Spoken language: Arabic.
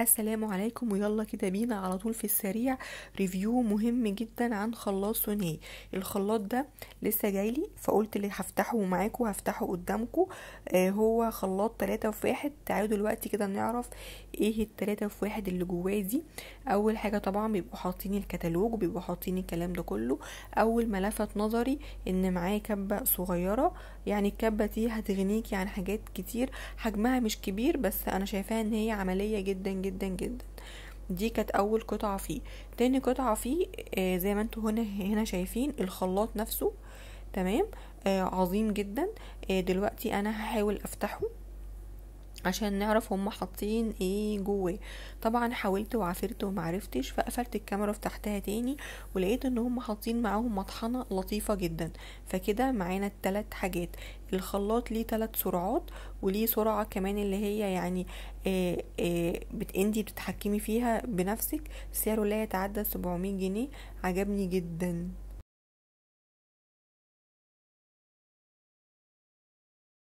السلام عليكم ويلا كده بينا على طول في السريع ريفيو مهم جدا عن خلاط سوني الخلاط ده لسه جايلي فقلت اللي هفتحه معاكم هفتحه قدامكم آه هو خلاط تلاتة في واحد تعالوا دلوقتي كده نعرف ايه التلاتة في واحد اللي جواه دي اول حاجة طبعا بيبقوا حاطين الكتالوج وبيبقوا حاطين الكلام ده كله اول ما لفت نظري ان معاه كبة صغيرة يعني الكبة دي هتغنيكي يعني عن حاجات كتير حجمها مش كبير بس انا شايفاها ان هي عملية جدا جدا جدا دي كانت اول قطعة فيه تاني قطعة فيه آه زي ما انتوا هنا هنا شايفين الخلاط نفسه تمام آه عظيم جدا آه دلوقتي انا هحاول افتحه عشان نعرف هم حاطين ايه جواه طبعا حاولت وعافرت ومعرفتش فقفلت الكاميرا وفتحتها تاني ولقيت ان هم حاطين معاهم مطحنه لطيفه جدا فكده معانا التلات حاجات الخلاط ليه تلات سرعات وليه سرعه كمان اللي هي يعني آآ آه، آآ آه، بتأندي بتتحكمي فيها بنفسك سعره لا يتعدى 700 جنيه عجبني جدا